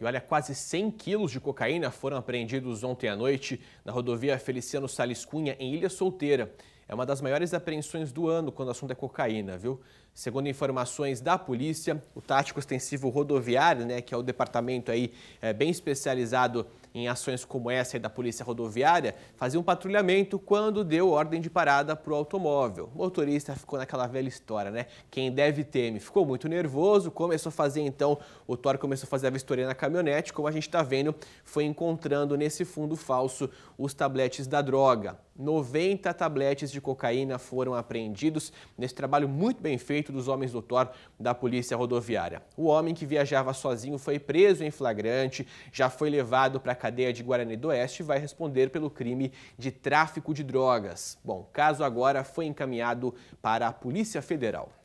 E olha, quase 100 quilos de cocaína foram apreendidos ontem à noite na rodovia Feliciano Sales Cunha, em Ilha Solteira. É uma das maiores apreensões do ano quando o assunto é cocaína, viu? Segundo informações da polícia, o tático extensivo rodoviário, né, que é o departamento aí é, bem especializado em ações como essa da polícia rodoviária, fazia um patrulhamento quando deu ordem de parada para o automóvel. O motorista ficou naquela velha história, né? Quem deve teme. Ficou muito nervoso, começou a fazer então, o Thor começou a fazer a vistoria na caminhonete, como a gente está vendo, foi encontrando nesse fundo falso os tabletes da droga. 90 tabletes de de cocaína foram apreendidos nesse trabalho muito bem feito dos homens do Thor da Polícia Rodoviária. O homem que viajava sozinho foi preso em flagrante, já foi levado para a cadeia de Guarani do Oeste e vai responder pelo crime de tráfico de drogas. Bom, o caso agora foi encaminhado para a Polícia Federal.